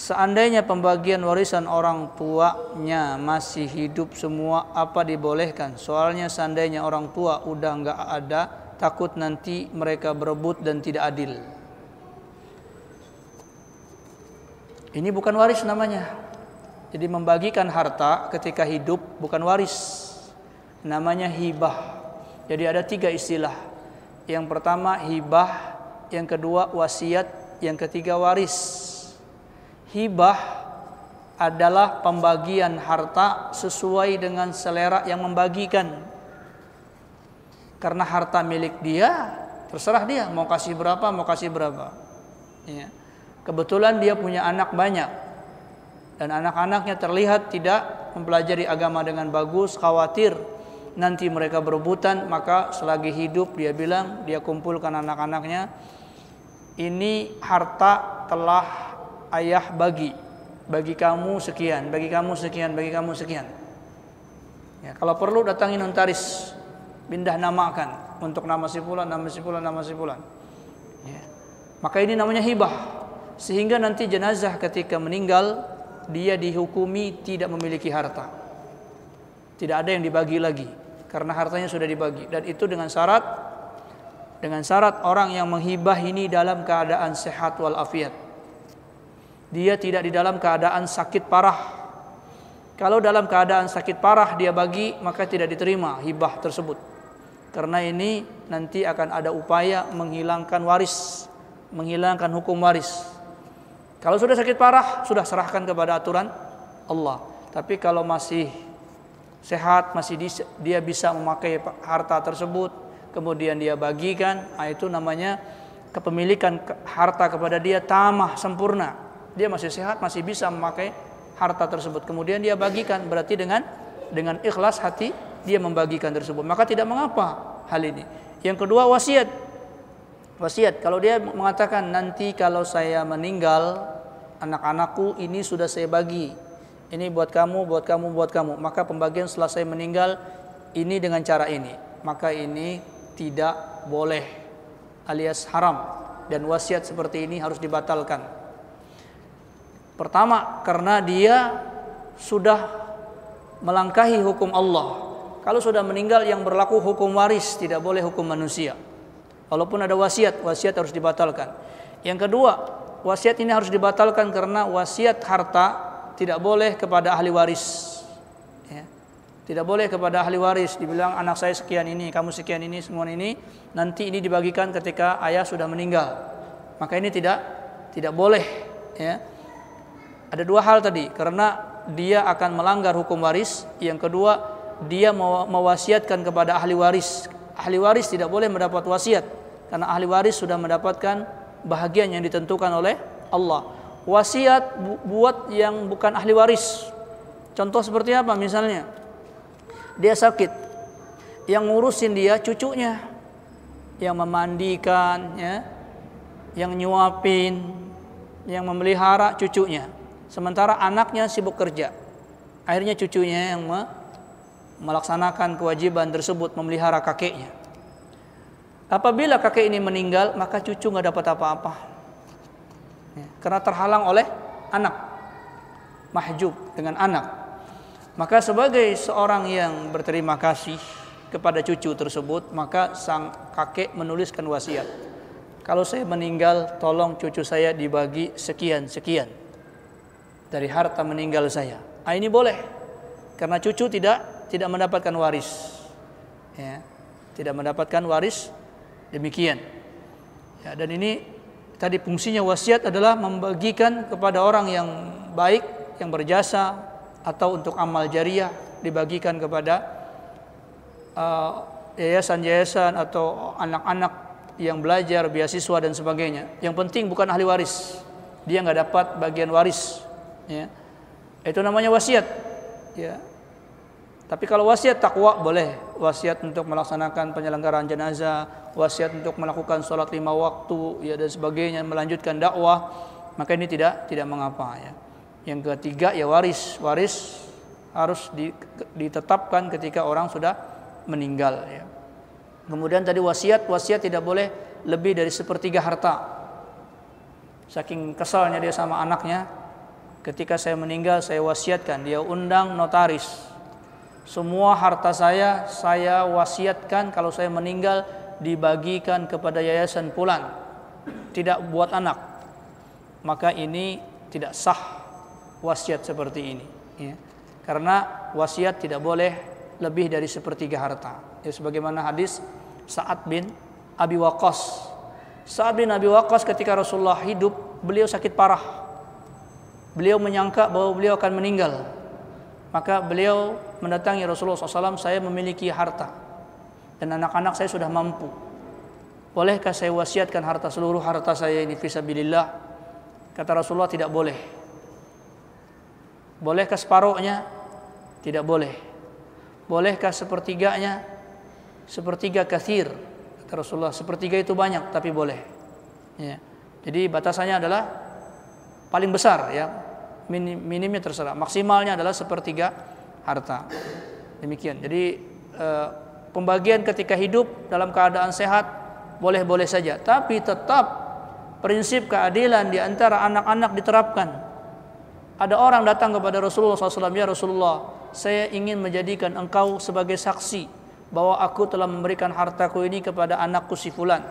Seandainya pembagian warisan orang tuanya masih hidup semua apa dibolehkan. Soalnya seandainya orang tua udah nggak ada, takut nanti mereka berebut dan tidak adil. Ini bukan waris namanya. Jadi membagikan harta ketika hidup bukan waris. Namanya hibah. Jadi ada tiga istilah. Yang pertama hibah, yang kedua wasiat, yang ketiga waris. Hibah adalah pembagian harta sesuai dengan selera yang membagikan. Karena harta milik dia, terserah dia mau kasih berapa, mau kasih berapa. Ya. Kebetulan dia punya anak banyak dan anak-anaknya terlihat tidak mempelajari agama dengan bagus, khawatir nanti mereka berebutan, maka selagi hidup dia bilang dia kumpulkan anak-anaknya ini harta telah ayah bagi bagi kamu sekian, bagi kamu sekian, bagi kamu sekian. Ya, kalau perlu datangi untaris, pindah namakan untuk nama si fulan, nama si fulan, nama si fulan. Ya. Maka ini namanya hibah. Sehingga nanti jenazah ketika meninggal dia dihukumi tidak memiliki harta. Tidak ada yang dibagi lagi karena hartanya sudah dibagi dan itu dengan syarat dengan syarat orang yang menghibah ini dalam keadaan sehat wal afiat dia tidak di dalam keadaan sakit parah. Kalau dalam keadaan sakit parah dia bagi, maka tidak diterima hibah tersebut. Karena ini nanti akan ada upaya menghilangkan waris, menghilangkan hukum waris. Kalau sudah sakit parah, sudah serahkan kepada aturan Allah. Tapi kalau masih sehat, masih dia bisa memakai harta tersebut, kemudian dia bagikan, nah itu namanya kepemilikan harta kepada dia tamah sempurna dia masih sehat, masih bisa memakai harta tersebut. Kemudian dia bagikan, berarti dengan dengan ikhlas hati dia membagikan tersebut. Maka tidak mengapa hal ini. Yang kedua wasiat. Wasiat kalau dia mengatakan nanti kalau saya meninggal anak-anakku ini sudah saya bagi. Ini buat kamu, buat kamu, buat kamu. Maka pembagian setelah saya meninggal ini dengan cara ini. Maka ini tidak boleh alias haram dan wasiat seperti ini harus dibatalkan Pertama karena dia sudah melangkahi hukum Allah. Kalau sudah meninggal yang berlaku hukum waris, tidak boleh hukum manusia. Walaupun ada wasiat, wasiat harus dibatalkan. Yang kedua, wasiat ini harus dibatalkan karena wasiat harta tidak boleh kepada ahli waris. Ya. Tidak boleh kepada ahli waris dibilang anak saya sekian ini, kamu sekian ini, semua ini nanti ini dibagikan ketika ayah sudah meninggal. Maka ini tidak tidak boleh ya. Ada dua hal tadi, karena dia akan melanggar hukum waris. Yang kedua, dia mewasiatkan kepada ahli waris. Ahli waris tidak boleh mendapat wasiat karena ahli waris sudah mendapatkan bahagian yang ditentukan oleh Allah. Wasiat buat yang bukan ahli waris. Contoh seperti apa misalnya? Dia sakit. Yang ngurusin dia cucunya. Yang memandikan ya, yang nyuapin, yang memelihara cucunya sementara anaknya sibuk kerja. Akhirnya cucunya yang melaksanakan kewajiban tersebut memelihara kakeknya. Apabila kakek ini meninggal, maka cucu nggak dapat apa-apa. Ya, karena terhalang oleh anak. Mahjub dengan anak. Maka sebagai seorang yang berterima kasih kepada cucu tersebut, maka sang kakek menuliskan wasiat. Kalau saya meninggal, tolong cucu saya dibagi sekian-sekian dari harta meninggal saya. Ah, ini boleh karena cucu tidak tidak mendapatkan waris, ya, tidak mendapatkan waris demikian. Ya, dan ini tadi fungsinya wasiat adalah membagikan kepada orang yang baik, yang berjasa atau untuk amal jariah dibagikan kepada yayasan ah, yayasan-yayasan atau anak-anak yang belajar beasiswa dan sebagainya. Yang penting bukan ahli waris, dia nggak dapat bagian waris ya. Itu namanya wasiat, ya. Tapi kalau wasiat takwa boleh, wasiat untuk melaksanakan penyelenggaraan jenazah, wasiat untuk melakukan sholat lima waktu, ya dan sebagainya, melanjutkan dakwah, maka ini tidak tidak mengapa ya. Yang ketiga ya waris, waris harus di, ditetapkan ketika orang sudah meninggal ya. Kemudian tadi wasiat, wasiat tidak boleh lebih dari sepertiga harta. Saking kesalnya dia sama anaknya, ketika saya meninggal saya wasiatkan dia undang notaris semua harta saya saya wasiatkan kalau saya meninggal dibagikan kepada yayasan pulang, tidak buat anak maka ini tidak sah wasiat seperti ini ya. karena wasiat tidak boleh lebih dari sepertiga harta ya sebagaimana hadis Sa'ad bin Abi Waqqas Sa'ad bin Abi Waqqas ketika Rasulullah hidup beliau sakit parah beliau menyangka bahwa beliau akan meninggal. Maka beliau mendatangi Rasulullah SAW, saya memiliki harta dan anak-anak saya sudah mampu. Bolehkah saya wasiatkan harta seluruh harta saya ini fisabilillah? Kata Rasulullah tidak boleh. Bolehkah separuhnya? Tidak boleh. Bolehkah sepertiganya? Sepertiga kathir. Kata Rasulullah, sepertiga itu banyak tapi boleh. Ya. Jadi batasannya adalah paling besar ya minimnya terserah maksimalnya adalah sepertiga harta demikian jadi e, pembagian ketika hidup dalam keadaan sehat boleh-boleh saja tapi tetap prinsip keadilan di antara anak-anak diterapkan ada orang datang kepada Rasulullah SAW ya Rasulullah saya ingin menjadikan engkau sebagai saksi bahwa aku telah memberikan hartaku ini kepada anakku si fulan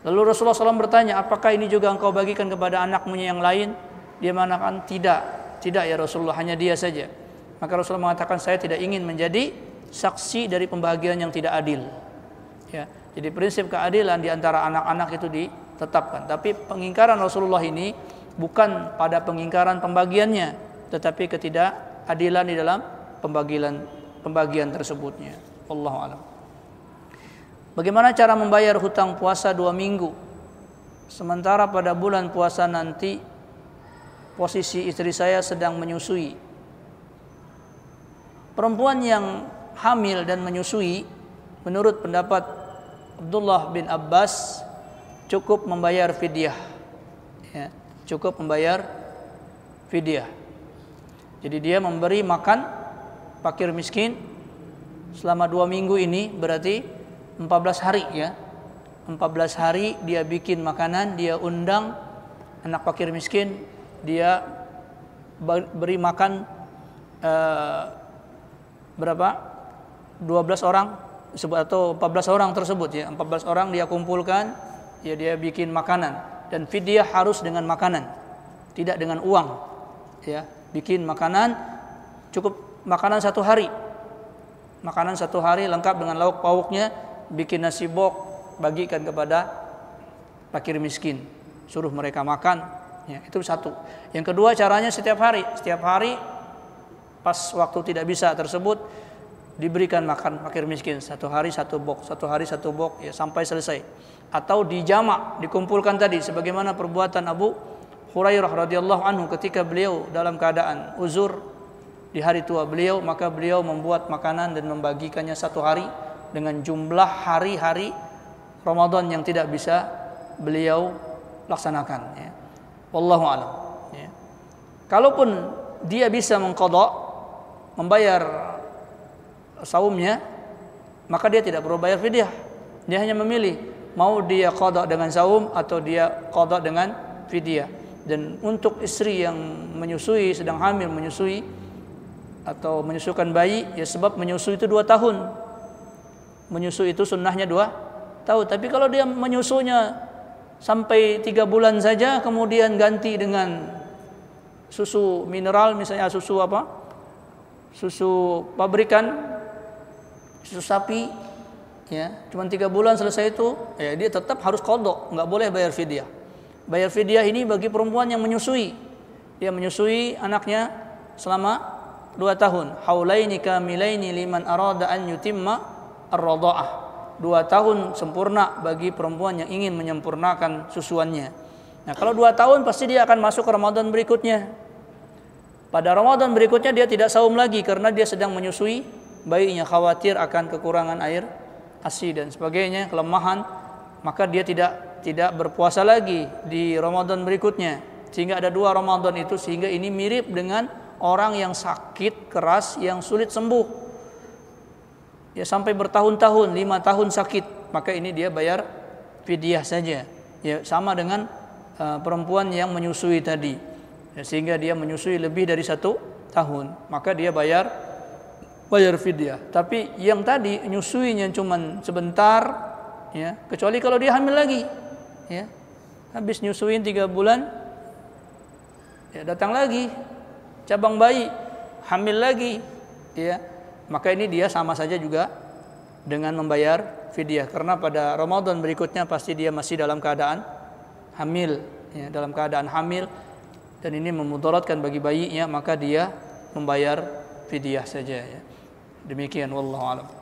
Lalu Rasulullah SAW bertanya, apakah ini juga engkau bagikan kepada anakmu yang lain? Dia mengatakan, tidak. Tidak ya Rasulullah, hanya dia saja. Maka Rasulullah mengatakan, saya tidak ingin menjadi saksi dari pembagian yang tidak adil. Ya. Jadi prinsip keadilan di antara anak-anak itu ditetapkan. Tapi pengingkaran Rasulullah ini bukan pada pengingkaran pembagiannya, tetapi ketidakadilan di dalam pembagian pembagian tersebutnya. Allah a'lam. Bagaimana cara membayar hutang puasa dua minggu? Sementara pada bulan puasa nanti posisi istri saya sedang menyusui. Perempuan yang hamil dan menyusui menurut pendapat Abdullah bin Abbas cukup membayar fidyah. Ya, cukup membayar fidyah. Jadi dia memberi makan pakir miskin selama dua minggu ini berarti 14 hari ya 14 hari dia bikin makanan dia undang anak fakir miskin dia beri makan eh, berapa 12 orang atau 14 orang tersebut ya 14 orang dia kumpulkan ya dia bikin makanan dan fidyah harus dengan makanan tidak dengan uang ya bikin makanan cukup makanan satu hari makanan satu hari lengkap dengan lauk pauknya bikin nasi bok bagikan kepada fakir miskin suruh mereka makan ya itu satu yang kedua caranya setiap hari setiap hari pas waktu tidak bisa tersebut diberikan makan fakir miskin satu hari satu bok satu hari satu bok ya sampai selesai atau dijama, dikumpulkan tadi sebagaimana perbuatan Abu Hurairah radhiyallahu anhu ketika beliau dalam keadaan uzur di hari tua beliau maka beliau membuat makanan dan membagikannya satu hari dengan jumlah hari-hari Ramadan yang tidak bisa beliau laksanakan ya. Wallahu alam ya. Kalaupun dia bisa mengkodok membayar saumnya maka dia tidak perlu bayar fidyah dia hanya memilih mau dia kodok dengan saum atau dia kodok dengan fidyah dan untuk istri yang menyusui sedang hamil menyusui atau menyusukan bayi ya sebab menyusui itu dua tahun menyusu itu sunnahnya dua tahun tapi kalau dia menyusunya sampai tiga bulan saja kemudian ganti dengan susu mineral misalnya susu apa susu pabrikan susu sapi ya cuma tiga bulan selesai itu ya dia tetap harus kodok nggak boleh bayar fidyah bayar fidyah ini bagi perempuan yang menyusui dia menyusui anaknya selama dua tahun haulaini kamilaini liman arada an yutimma ar-radha'ah. Dua tahun sempurna bagi perempuan yang ingin menyempurnakan susuannya. Nah kalau dua tahun pasti dia akan masuk ke Ramadan berikutnya. Pada Ramadan berikutnya dia tidak saum lagi karena dia sedang menyusui bayinya khawatir akan kekurangan air asi dan sebagainya, kelemahan, maka dia tidak tidak berpuasa lagi di Ramadan berikutnya. Sehingga ada dua Ramadan itu sehingga ini mirip dengan orang yang sakit keras yang sulit sembuh ya sampai bertahun-tahun lima tahun sakit maka ini dia bayar fidyah saja ya sama dengan uh, perempuan yang menyusui tadi ya, sehingga dia menyusui lebih dari satu tahun maka dia bayar bayar fidyah tapi yang tadi nyusuinya cuma sebentar ya kecuali kalau dia hamil lagi ya habis nyusuin tiga bulan ya datang lagi cabang bayi hamil lagi ya maka ini dia sama saja juga dengan membayar fidyah karena pada Ramadan berikutnya pasti dia masih dalam keadaan hamil ya, dalam keadaan hamil dan ini memudaratkan bagi bayinya maka dia membayar fidyah saja ya. demikian wallahu alam